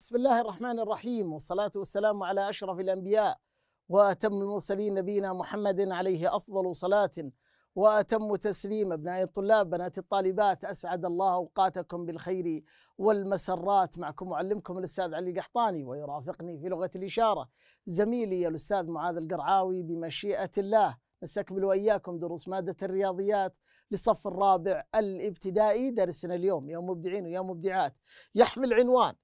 بسم الله الرحمن الرحيم والصلاة والسلام على أشرف الأنبياء وأتم المرسلين نبينا محمد عليه أفضل صلاة وأتم تسليم أبناء الطلاب بنات الطالبات أسعد الله أوقاتكم بالخير والمسرات معكم معلمكم الأستاذ علي القحطاني ويرافقني في لغة الإشارة زميلي الأستاذ معاذ القرعاوي بمشيئة الله نستكمل وإياكم دروس مادة الرياضيات للصف الرابع الابتدائي درسنا اليوم يوم مبدعين ويوم مبدعات يحمل عنوان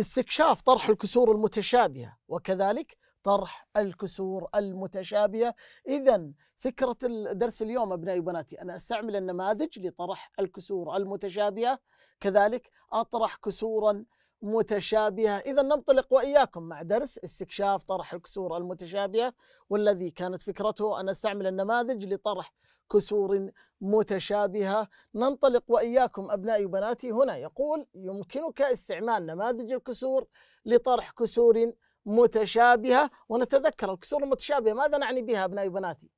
استكشاف طرح الكسور المتشابهه وكذلك طرح الكسور المتشابهه اذا فكره الدرس اليوم ابنائي وبناتي انا استعمل النماذج لطرح الكسور المتشابهه كذلك اطرح كسورا متشابهة إذا ننطلق وإياكم مع درس استكشاف طرح الكسور المتشابهة والذي كانت فكرته أن أستعمل النماذج لطرح كسور متشابهة ننطلق وإياكم أبنائي وبناتي هنا يقول يمكنك استعمال نماذج الكسور لطرح كسور متشابهة ونتذكر الكسور المتشابهة ماذا نعني بها أبنائي وبناتي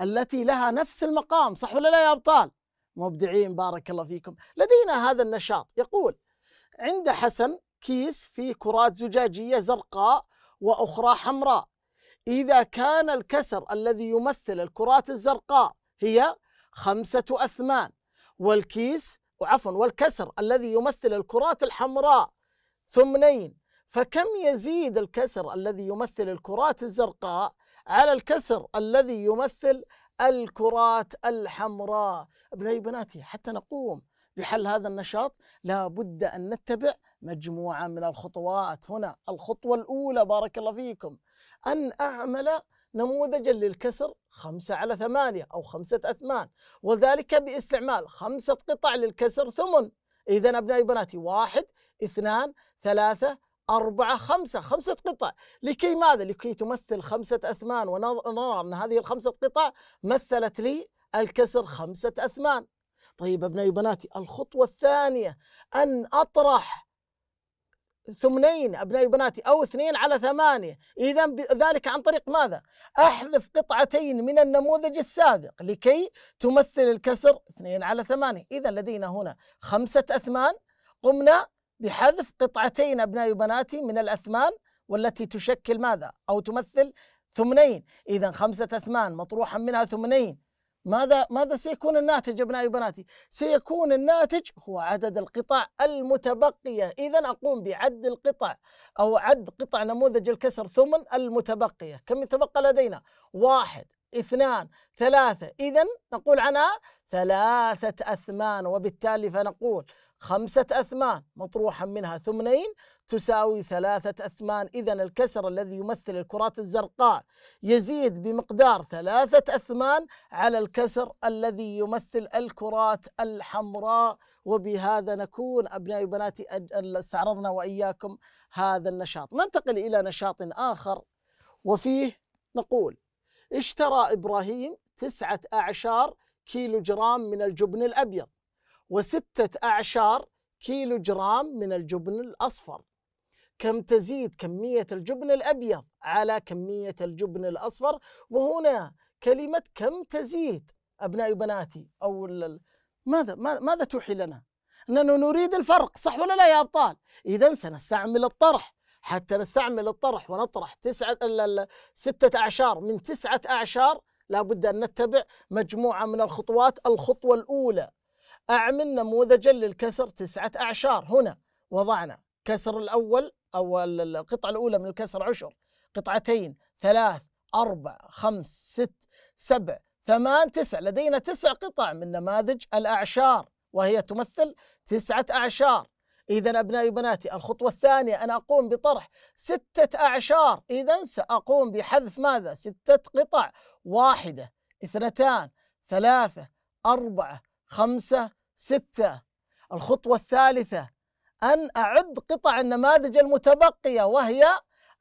التي لها نفس المقام صح ولا لا يا أبطال مبدعين بارك الله فيكم لدينا هذا النشاط يقول عند حسن كيس فيه كرات زجاجية زرقاء وأخرى حمراء إذا كان الكسر الذي يمثل الكرات الزرقاء هي خمسة أثمان والكيس عفوا والكسر الذي يمثل الكرات الحمراء ثمنين فكم يزيد الكسر الذي يمثل الكرات الزرقاء على الكسر الذي يمثل الكرات الحمراء ابنائي بناتي حتى نقوم لحل هذا النشاط لا بد أن نتبع مجموعة من الخطوات هنا الخطوة الأولى بارك الله فيكم أن أعمل نموذجا للكسر خمسة على ثمانية أو خمسة أثمان وذلك باستعمال خمسة قطع للكسر ثمن إذا أبنائي بناتي واحد اثنان ثلاثة أربعة خمسة خمسة قطع لكي ماذا؟ لكي تمثل خمسة أثمان ونرى أن هذه الخمسة قطع مثلت لي الكسر خمسة أثمان طيب أبنائي وبناتي الخطوة الثانية أن أطرح ثمنين أبنائي وبناتي أو اثنين على ثمانية إذا ذلك عن طريق ماذا؟ أحذف قطعتين من النموذج السابق لكي تمثل الكسر اثنين على ثمانية إذا لدينا هنا خمسة أثمان قمنا بحذف قطعتين أبنائي وبناتي من الأثمان والتي تشكل ماذا؟ أو تمثل ثمنين إذا خمسة أثمان مطروحا منها ثمنين ماذا ماذا سيكون الناتج ابنائي وبناتي؟ سيكون الناتج هو عدد القطع المتبقية، إذا أقوم بعد القطع أو عد قطع نموذج الكسر ثمن المتبقية، كم يتبقى لدينا؟ واحد، اثنان، ثلاثة، إذا نقول عنها ثلاثة أثمان وبالتالي فنقول خمسة أثمان مطروحا منها ثمنين تساوي ثلاثة أثمان إذا الكسر الذي يمثل الكرات الزرقاء يزيد بمقدار ثلاثة أثمان على الكسر الذي يمثل الكرات الحمراء وبهذا نكون أبنائي وبناتي استعرضنا وإياكم هذا النشاط ننتقل إلى نشاط آخر وفيه نقول اشترى إبراهيم تسعة أعشار كيلو جرام من الجبن الأبيض وستة أعشار كيلو جرام من الجبن الأصفر كم تزيد كمية الجبن الأبيض على كمية الجبن الأصفر وهنا كلمة كم تزيد أبنائي وبناتي أو ماذا ماذا توحي لنا؟ أننا نريد الفرق صح ولا لا يا أبطال؟ إذا سنستعمل الطرح حتى نستعمل الطرح ونطرح تسعة ستة أعشار من تسعة أعشار لابد أن نتبع مجموعة من الخطوات الخطوة الأولى أعمل نموذجا للكسر تسعة أعشار هنا وضعنا كسر الأول أو القطعة الأولى من الكسر عشر قطعتين ثلاث أربع خمس ست سبع ثمان تسع لدينا تسع قطع من نماذج الأعشار وهي تمثل تسعة أعشار إذا أبنائي وبناتي الخطوة الثانية أنا أقوم بطرح ستة أعشار إذا سأقوم بحذف ماذا؟ ستة قطع واحدة اثنتان ثلاثة أربعة خمسة ستة الخطوة الثالثة أن أعد قطع النماذج المتبقية وهي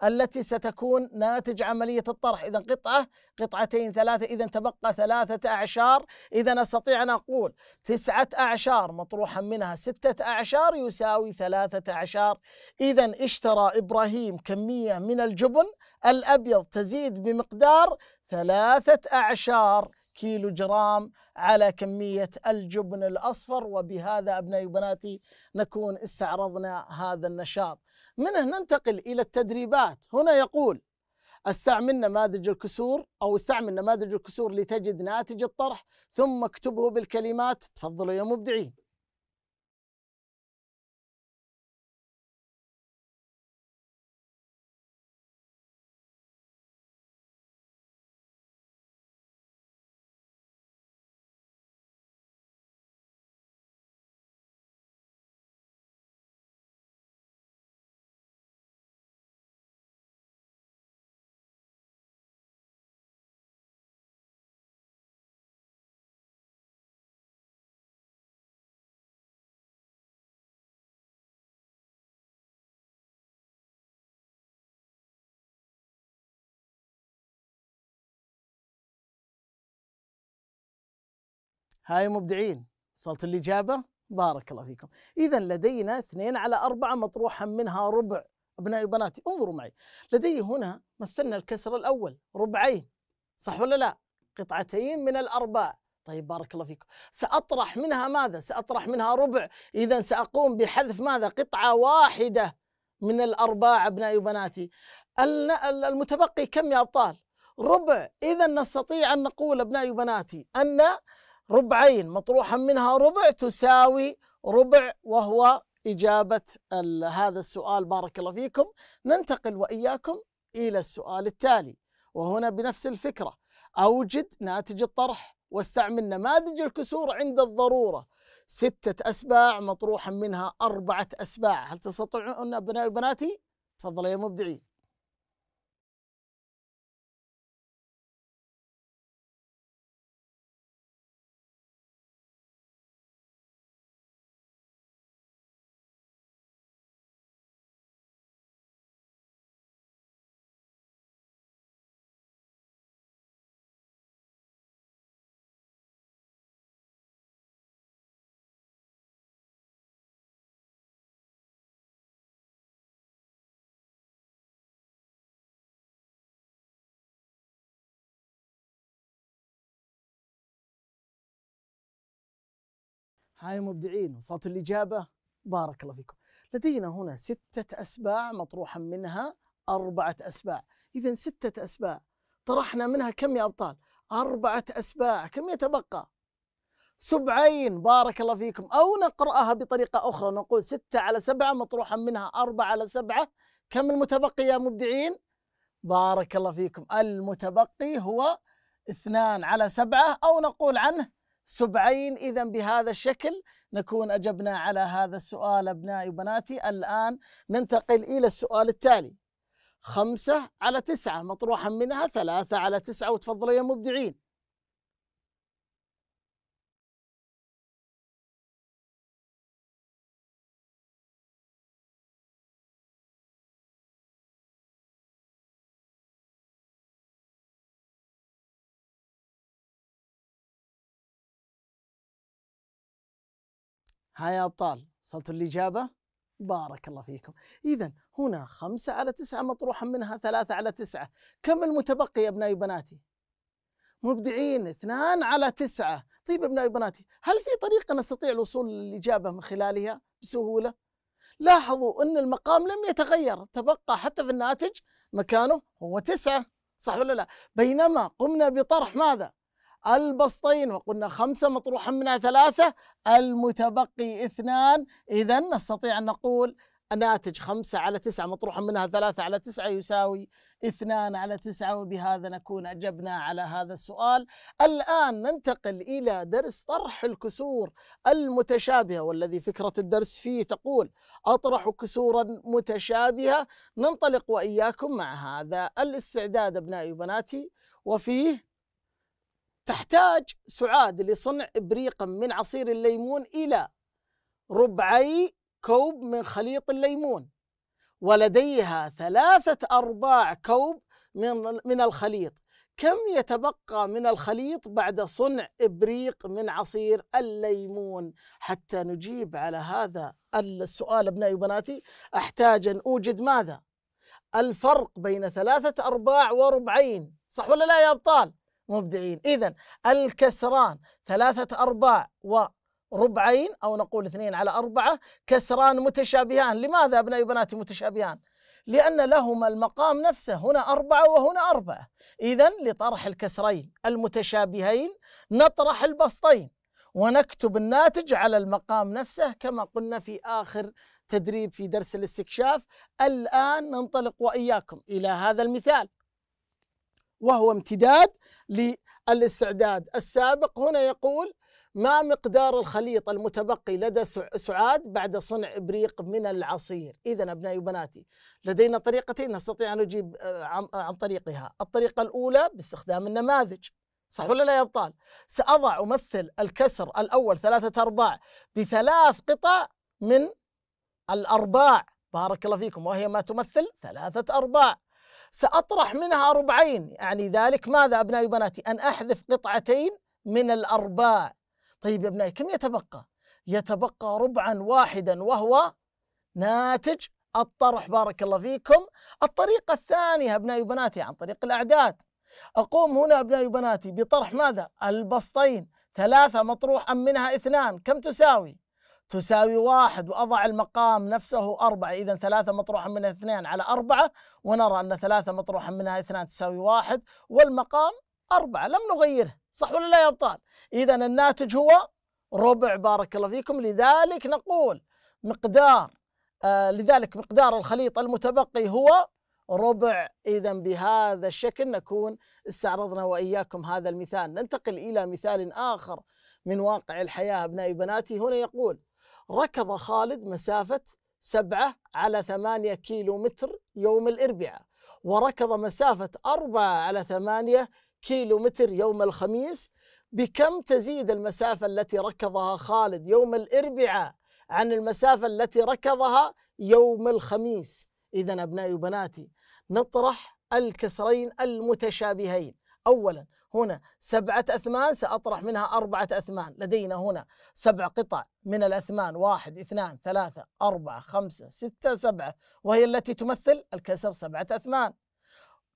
التي ستكون ناتج عملية الطرح إذا قطعة قطعتين ثلاثة إذا تبقى ثلاثة أعشار إذا أستطيع أن أقول تسعة أعشار مطروحا منها ستة أعشار يساوي ثلاثة أعشار إذا اشترى إبراهيم كمية من الجبن الأبيض تزيد بمقدار ثلاثة أعشار كيلو جرام على كمية الجبن الأصفر وبهذا أبنائي وبناتي نكون استعرضنا هذا النشاط منه ننتقل إلى التدريبات هنا يقول استعمل نماذج الكسور أو استعمل نماذج الكسور لتجد ناتج الطرح ثم اكتبه بالكلمات تفضلوا يا مبدعين هاي مبدعين وصلت الإجابة بارك الله فيكم إذا لدينا اثنين على أربعة مطروحا منها ربع أبنائي وبناتي انظروا معي لدي هنا مثلنا الكسر الأول ربعين صح ولا لا قطعتين من الأرباع طيب بارك الله فيكم سأطرح منها ماذا سأطرح منها ربع إذا سأقوم بحذف ماذا قطعة واحدة من الأرباع أبنائي وبناتي المتبقي كم يا أبطال ربع إذا نستطيع أن نقول أبنائي وبناتي أن ربعين مطروحا منها ربع تساوي ربع وهو إجابة هذا السؤال بارك الله فيكم ننتقل وإياكم إلى السؤال التالي وهنا بنفس الفكرة أوجد ناتج الطرح واستعمل نماذج الكسور عند الضرورة ستة أسباع مطروحا منها أربعة أسباع هل تستطيعون أبنائي وبناتي؟ تفضلوا يا مبدعين هاي مبدعين وصلت الإجابة بارك الله فيكم لدينا هنا ستة أسباع مطروحا منها أربعة أسباع إذا ستة أسباع طرحنا منها كم يا أبطال أربعة أسباع كم يتبقى سبعين بارك الله فيكم أو نقرأها بطريقة أخرى نقول ستة على سبعة مطروحا منها أربعة على سبعة كم المتبقي يا مبدعين بارك الله فيكم المتبقي هو اثنان على سبعة أو نقول عنه سبعين إذا بهذا الشكل نكون أجبنا على هذا السؤال أبنائي وبناتي الآن ننتقل إلى السؤال التالي خمسة على تسعة مطروحا منها ثلاثة على تسعة وتفضلوا يا مبدعين ها يا أبطال وصلتوا الإجابة بارك الله فيكم إذا هنا خمسة على تسعة مطروحا منها ثلاثة على تسعة كم المتبقي يا أبنائي وبناتي مبدعين اثنان على تسعة طيب أبنائي وبناتي هل في طريقة نستطيع الوصول للإجابة من خلالها بسهولة؟ لاحظوا أن المقام لم يتغير تبقى حتى في الناتج مكانه هو تسعة صح ولا لا؟ بينما قمنا بطرح ماذا؟ البسطين وقلنا خمسة مطروحا منها ثلاثة المتبقي اثنان إذا نستطيع أن نقول الناتج خمسة على تسعة مطروحا منها ثلاثة على تسعة يساوي اثنان على تسعة وبهذا نكون أجبنا على هذا السؤال الآن ننتقل إلى درس طرح الكسور المتشابهة والذي فكرة الدرس فيه تقول أطرح كسورا متشابهة ننطلق وإياكم مع هذا الاستعداد أبنائي وبناتي وفيه تحتاج سعاد لصنع إبريق من عصير الليمون إلى ربعي كوب من خليط الليمون ولديها ثلاثة أرباع كوب من من الخليط كم يتبقى من الخليط بعد صنع إبريق من عصير الليمون حتى نجيب على هذا السؤال أبنائي وبناتي أحتاج أن أوجد ماذا؟ الفرق بين ثلاثة أرباع وربعين صح ولا لا يا أبطال؟ مبدعين إذا الكسران ثلاثة أرباع وربعين أو نقول اثنين على أربعة كسران متشابهان لماذا أبنائي وبناتي متشابهان لأن لهما المقام نفسه هنا أربعة وهنا أربعة إذا لطرح الكسرين المتشابهين نطرح البسطين ونكتب الناتج على المقام نفسه كما قلنا في آخر تدريب في درس الاستكشاف الآن ننطلق وإياكم إلى هذا المثال وهو امتداد للاستعداد السابق هنا يقول ما مقدار الخليط المتبقي لدى سعاد بعد صنع إبريق من العصير إذا أبنائي وبناتي لدينا طريقتين نستطيع أن نجيب آه، عن طريقها الطريقة الأولى باستخدام النماذج صح ولا لا يا أبطال سأضع أمثل الكسر الأول ثلاثة أرباع بثلاث قطع من الأرباع بارك الله فيكم وهي ما تمثل ثلاثة أرباع سأطرح منها ربعين يعني ذلك ماذا أبنائي وبناتي أن أحذف قطعتين من الأرباع طيب يا أبنائي كم يتبقى يتبقى ربعا واحدا وهو ناتج الطرح بارك الله فيكم الطريقة الثانية أبنائي وبناتي عن طريق الأعداد أقوم هنا أبنائي وبناتي بطرح ماذا البسطين ثلاثة مطروحا منها اثنان كم تساوي تساوي واحد وأضع المقام نفسه أربعة إذا ثلاثة مطروحة منها اثنان على أربعة ونرى أن ثلاثة مطروحة منها اثنان تساوي واحد والمقام أربعة لم نغيره صح ولا لا يا أبطال إذا الناتج هو ربع بارك الله فيكم لذلك نقول مقدار آه لذلك مقدار الخليط المتبقي هو ربع إذا بهذا الشكل نكون استعرضنا وإياكم هذا المثال ننتقل إلى مثال آخر من واقع الحياة أبنائي بناتي هنا يقول ركض خالد مسافة سبعة على ثمانية كيلو متر يوم الأربعاء وركض مسافة أربعة على ثمانية كيلو متر يوم الخميس بكم تزيد المسافة التي ركضها خالد يوم الأربعاء عن المسافة التي ركضها يوم الخميس إذا أبنائي وبناتي نطرح الكسرين المتشابهين أولا هنا سبعة أثمان سأطرح منها أربعة أثمان لدينا هنا سبع قطع من الأثمان واحد اثنان ثلاثة أربعة خمسة ستة سبعة وهي التي تمثل الكسر سبعة أثمان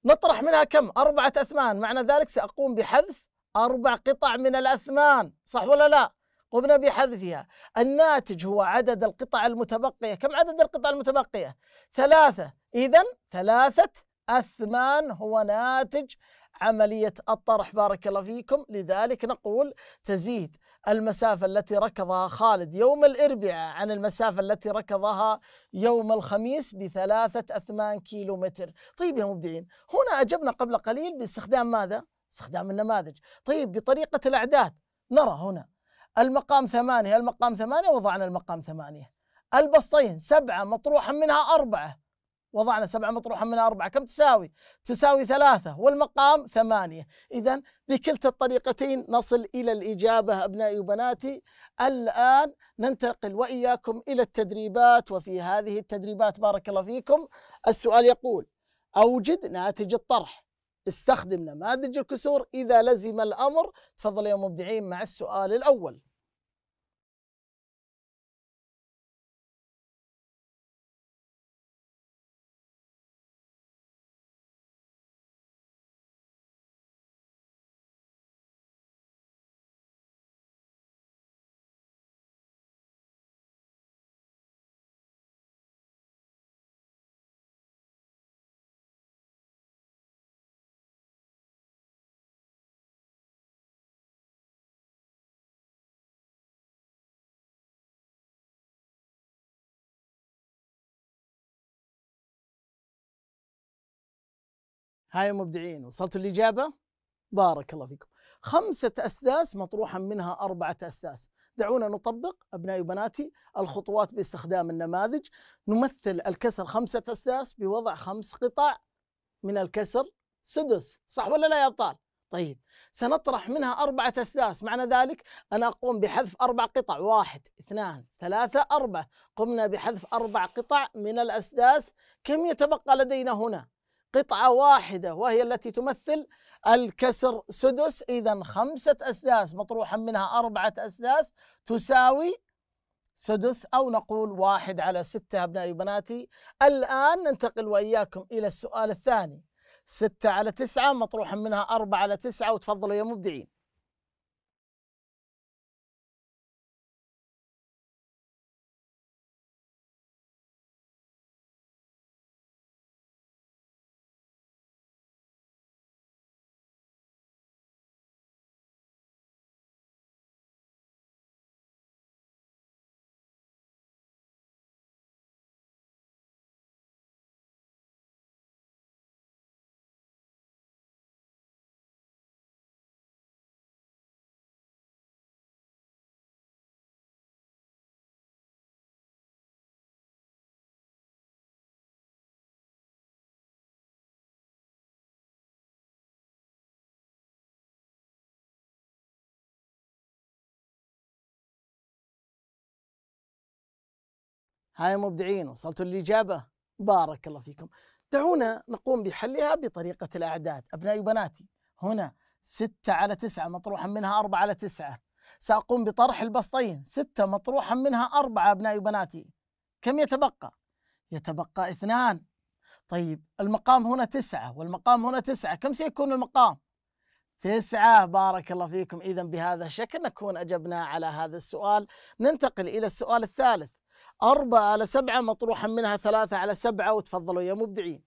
نطرح منها كم؟ أربعة أثمان معنى ذلك سأقوم بحذف أربع قطع من الأثمان صح ولا لا؟ قمنا بحذفها الناتج هو عدد القطع المتبقية كم عدد القطع المتبقية؟ ثلاثة إذا ثلاثة أثمان هو ناتج عملية الطرح بارك الله فيكم لذلك نقول تزيد المسافة التي ركضها خالد يوم الإربعاء عن المسافة التي ركضها يوم الخميس بثلاثة أثمان كيلو متر طيب يا مبدعين هنا أجبنا قبل قليل باستخدام ماذا؟ استخدام النماذج طيب بطريقة الأعداد نرى هنا المقام ثمانية المقام ثمانية وضعنا المقام ثمانية البسطين سبعة مطروحا منها أربعة وضعنا سبعة مطروحة من أربعة كم تساوي؟ تساوي ثلاثة والمقام ثمانية إذا بكلتا الطريقتين نصل إلى الإجابة أبنائي وبناتي الآن ننتقل وإياكم إلى التدريبات وفي هذه التدريبات بارك الله فيكم السؤال يقول أوجد ناتج الطرح استخدم نماذج الكسور إذا لزم الأمر تفضل يا مبدعين مع السؤال الأول هاي مبدعين وصلتوا الإجابة؟ بارك الله فيكم خمسة أسداس مطروحا منها أربعة أسداس دعونا نطبق أبنائي وبناتي الخطوات باستخدام النماذج نمثل الكسر خمسة أسداس بوضع خمس قطع من الكسر سدس صح ولا لا يا أبطال؟ طيب سنطرح منها أربعة أسداس معنى ذلك أنا أقوم بحذف أربع قطع واحد اثنان ثلاثة أربعة قمنا بحذف أربع قطع من الأسداس كم يتبقى لدينا هنا؟ قطعة واحدة وهي التي تمثل الكسر سدس إذا خمسة أسداس مطروحا منها أربعة أسداس تساوي سدس أو نقول واحد على ستة أبنائي وبناتي الآن ننتقل وإياكم إلى السؤال الثاني ستة على تسعة مطروحا منها أربعة على تسعة وتفضلوا يا مبدعين هاي مبدعين وصلتوا للإجابة بارك الله فيكم دعونا نقوم بحلها بطريقة الأعداد أبنائي وبناتي هنا ستة على تسعة مطروحا منها أربعة على تسعة سأقوم بطرح البسطين ستة مطروحا منها أربعة أبنائي وبناتي كم يتبقى؟ يتبقى اثنان طيب المقام هنا تسعة والمقام هنا تسعة كم سيكون المقام؟ تسعة بارك الله فيكم إذا بهذا الشكل نكون أجبنا على هذا السؤال ننتقل إلى السؤال الثالث أربعة على سبعة مطروحا منها ثلاثة على سبعة وتفضلوا يا مبدعين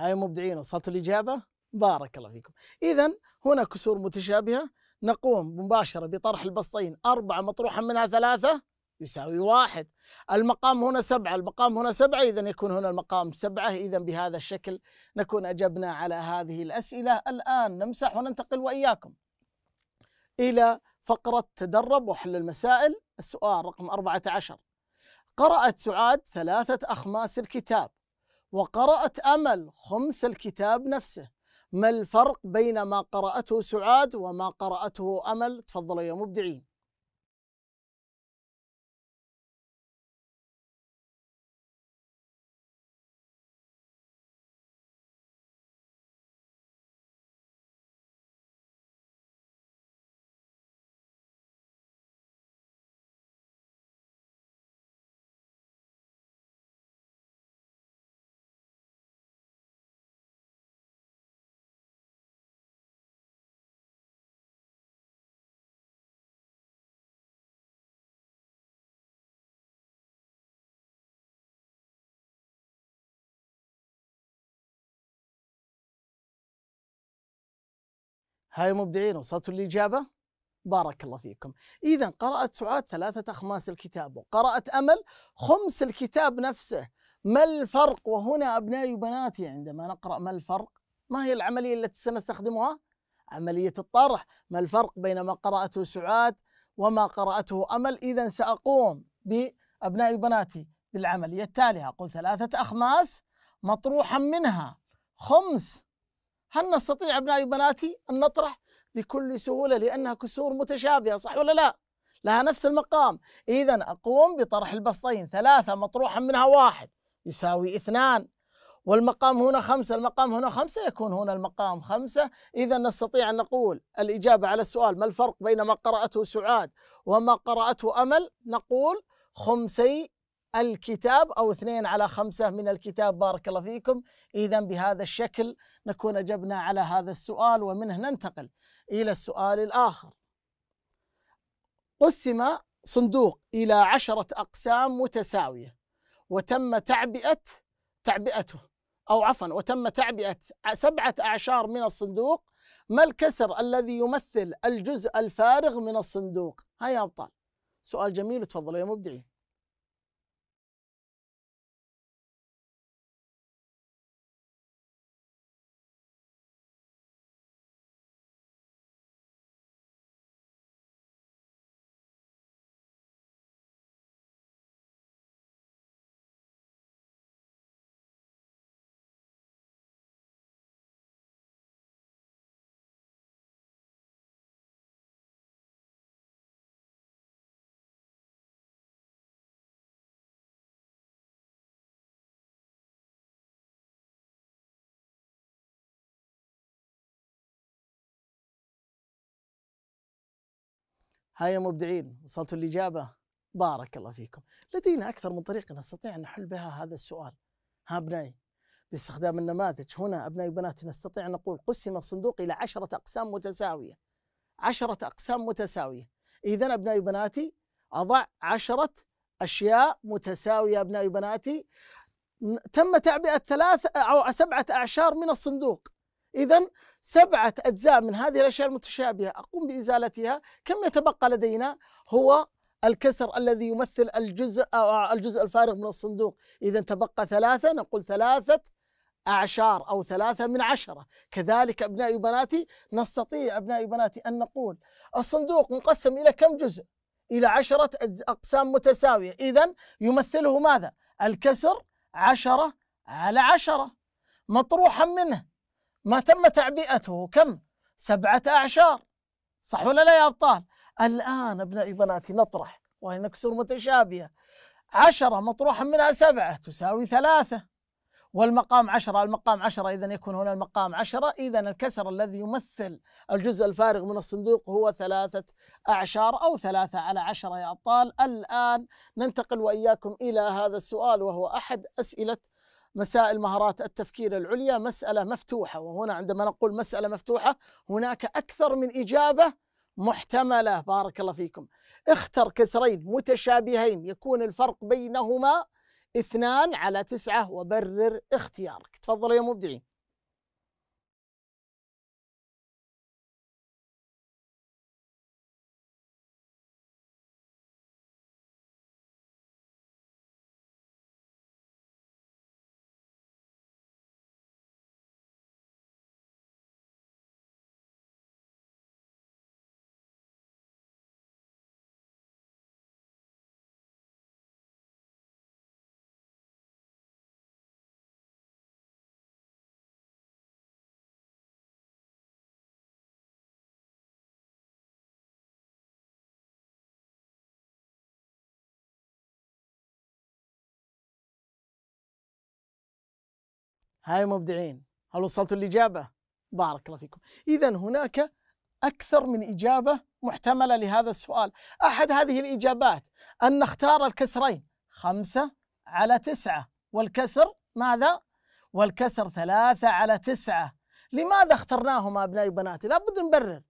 هاي مبدعين وصلت الإجابة بارك الله فيكم إذا هنا كسور متشابهة نقوم مباشرة بطرح البسطين أربعة مطروحة منها ثلاثة يساوي واحد المقام هنا سبعة المقام هنا سبعة إذا يكون هنا المقام سبعة إذا بهذا الشكل نكون أجبنا على هذه الأسئلة الآن نمسح وننتقل وإياكم إلى فقرة تدرب وحل المسائل السؤال رقم 14 قرأت سعاد ثلاثة أخماس الكتاب وقرأت أمل خمس الكتاب نفسه ما الفرق بين ما قرأته سعاد وما قرأته أمل تفضلوا يا مبدعين هاي مبدعين وصلتوا الإجابة بارك الله فيكم إذا قرأت سعاد ثلاثة أخماس الكتاب وقرأت أمل خمس الكتاب نفسه ما الفرق وهنا أبنائي وبناتي عندما نقرأ ما الفرق ما هي العملية التي سنستخدمها عملية الطرح ما الفرق بين ما قرأته سعاد وما قرأته أمل إذا سأقوم بأبنائي وبناتي بالعملية التالية أقول ثلاثة أخماس مطروحا منها خمس هل نستطيع أبنائي وبناتي أن نطرح بكل سهولة لأنها كسور متشابهة صح ولا لا؟ لها نفس المقام إذا أقوم بطرح البسطين ثلاثة مطروحا منها واحد يساوي اثنان والمقام هنا خمسة المقام هنا خمسة يكون هنا المقام خمسة إذا نستطيع أن نقول الإجابة على السؤال ما الفرق بين ما قرأته سعاد وما قرأته أمل نقول خمسي الكتاب أو اثنين على خمسة من الكتاب بارك الله فيكم إذا بهذا الشكل نكون أجبنا على هذا السؤال ومنه ننتقل إلى السؤال الآخر قسم صندوق إلى عشرة أقسام متساوية وتم تعبئة تعبئته أو عفوا وتم تعبئة سبعة أعشار من الصندوق ما الكسر الذي يمثل الجزء الفارغ من الصندوق هيا أبطال سؤال جميل وتفضلوا يا مبدعين هيا مبدعين وصلتوا الإجابة بارك الله فيكم لدينا أكثر من طريقة نستطيع أن نحل بها هذا السؤال ها أبنائي باستخدام النماذج هنا أبنائي وبناتي نستطيع أن نقول قسم الصندوق إلى عشرة أقسام متساوية عشرة أقسام متساوية إذا أبنائي وبناتي أضع عشرة أشياء متساوية أبنائي وبناتي تم تعبئة ثلاث أو سبعة أعشار من الصندوق إذا سبعة أجزاء من هذه الأشياء المتشابهة أقوم بإزالتها كم يتبقى لدينا هو الكسر الذي يمثل الجزء أو آه، الجزء الفارغ من الصندوق إذا تبقى ثلاثة نقول ثلاثة أعشار أو ثلاثة من عشرة كذلك أبنائي وبناتي نستطيع أبنائي وبناتي أن نقول الصندوق مقسم إلى كم جزء إلى عشرة أقسام متساوية إذا يمثله ماذا الكسر عشرة على عشرة مطروحا منه ما تم تعبئته كم سبعة أعشار صح ولا لا يا أبطال الآن أبنائي بناتي نطرح وهي نكسر متشابهة عشرة مطروحا منها سبعة تساوي ثلاثة والمقام عشرة المقام عشرة إذا يكون هنا المقام عشرة إذا الكسر الذي يمثل الجزء الفارغ من الصندوق هو ثلاثة أعشار أو ثلاثة على عشرة يا أبطال الآن ننتقل وإياكم إلى هذا السؤال وهو أحد أسئلة مسائل مهارات التفكير العليا مسألة مفتوحة وهنا عندما نقول مسألة مفتوحة هناك أكثر من إجابة محتملة بارك الله فيكم اختر كسرين متشابهين يكون الفرق بينهما اثنان على تسعة وبرر اختيارك تفضل يا مبدعين هاي مبدعين هل وصلتوا الإجابة؟ بارك الله فيكم إذا هناك أكثر من إجابة محتملة لهذا السؤال أحد هذه الإجابات أن نختار الكسرين خمسة على تسعة والكسر ماذا؟ والكسر ثلاثة على تسعة لماذا اخترناهما أبنائي وبناتي؟ لا بد نبرر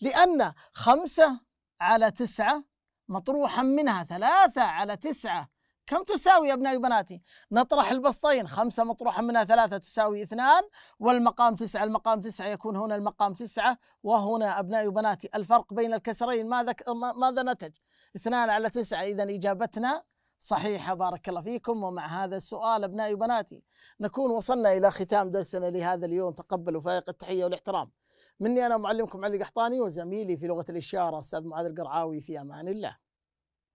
لأن خمسة على تسعة مطروحا منها ثلاثة على تسعة كم تساوي يا أبنائي وبناتي نطرح البسطين خمسة مطروحة منها ثلاثة تساوي اثنان والمقام تسعة المقام تسعة يكون هنا المقام تسعة وهنا أبنائي وبناتي الفرق بين الكسرين ماذا ماذا نتج اثنان على تسعة إذا إجابتنا صحيحة بارك الله فيكم ومع هذا السؤال أبنائي وبناتي نكون وصلنا إلى ختام درسنا لهذا اليوم تقبلوا فائق التحية والاحترام مني أنا معلمكم علي قحطاني وزميلي في لغة الإشارة أستاذ معاذ القرعاوي في أمان الله